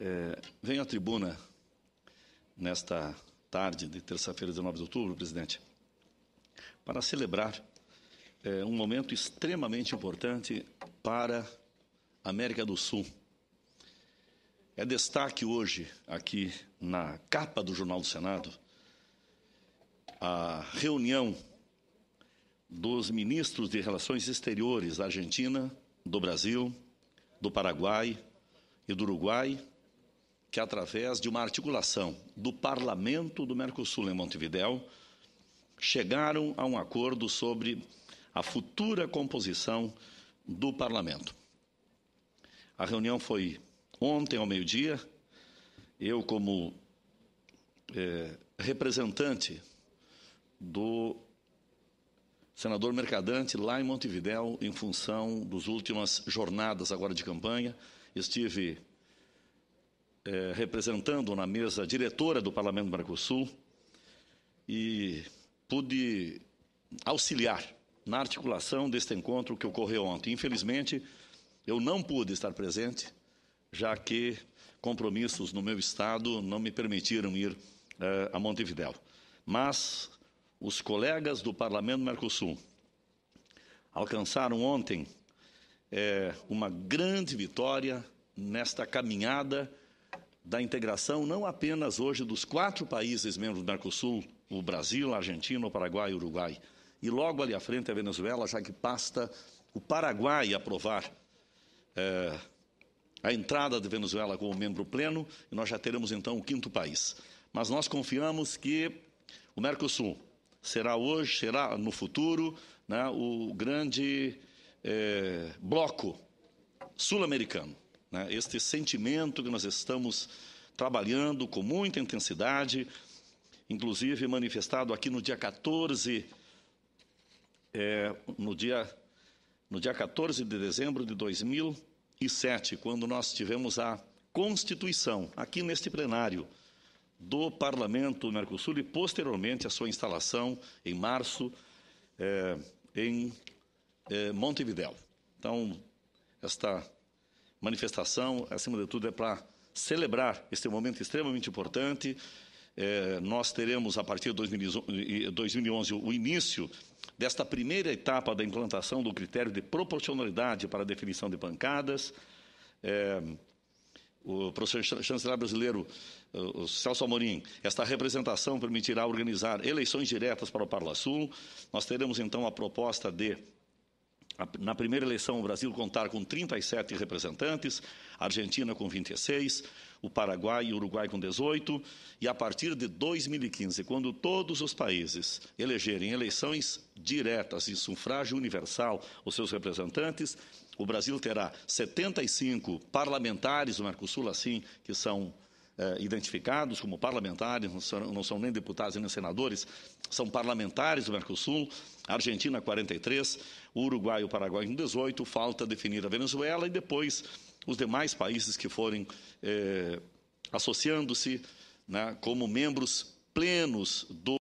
É, venho à tribuna nesta tarde de terça-feira, 19 de outubro, presidente, para celebrar é, um momento extremamente importante para a América do Sul. É destaque hoje, aqui na capa do Jornal do Senado, a reunião dos ministros de Relações Exteriores da Argentina, do Brasil, do Paraguai e do Uruguai, que, através de uma articulação do Parlamento do Mercosul em Montevidéu, chegaram a um acordo sobre a futura composição do Parlamento. A reunião foi ontem ao meio-dia. Eu, como é, representante do senador Mercadante lá em Montevidéu, em função das últimas jornadas agora de campanha, estive é, representando na mesa diretora do Parlamento do Mercosul e pude auxiliar na articulação deste encontro que ocorreu ontem. Infelizmente, eu não pude estar presente, já que compromissos no meu estado não me permitiram ir eh, a Montevidéu. Mas os colegas do Parlamento do Mercosul alcançaram ontem eh, uma grande vitória nesta caminhada da integração não apenas hoje dos quatro países membros do Mercosul, o Brasil, a Argentina, o Paraguai e o Uruguai, e logo ali à frente a Venezuela, já que basta o Paraguai aprovar é, a entrada de Venezuela como membro pleno, e nós já teremos então o quinto país. Mas nós confiamos que o Mercosul será hoje, será no futuro, né, o grande é, bloco sul-americano. Né? Este sentimento que nós estamos trabalhando com muita intensidade, inclusive manifestado aqui no dia 14, é, no, dia, no dia 14 de dezembro de 2007, quando nós tivemos a constituição, aqui neste plenário, do Parlamento do Mercosul e, posteriormente, a sua instalação em março é, em é, Montevidéu. Então, esta manifestação, acima de tudo, é para celebrar este momento extremamente importante. É, nós teremos, a partir de 2011, o início desta primeira etapa da implantação do critério de proporcionalidade para a definição de bancadas. É, o professor chanceler brasileiro o Celso Amorim, esta representação permitirá organizar eleições diretas para o Parla Sul. Nós teremos então a proposta de na primeira eleição, o Brasil contar com 37 representantes, a Argentina com 26, o Paraguai e o Uruguai com 18, e a partir de 2015, quando todos os países elegerem eleições diretas e sufrágio universal os seus representantes, o Brasil terá 75 parlamentares do Mercosul, assim, que são eh, identificados como parlamentares, não são, não são, nem deputados nem senadores, são parlamentares do Mercosul, Argentina 43, Uruguai e o Paraguai 18, falta definir a Venezuela e depois os demais países que forem eh, associando-se né, como membros plenos do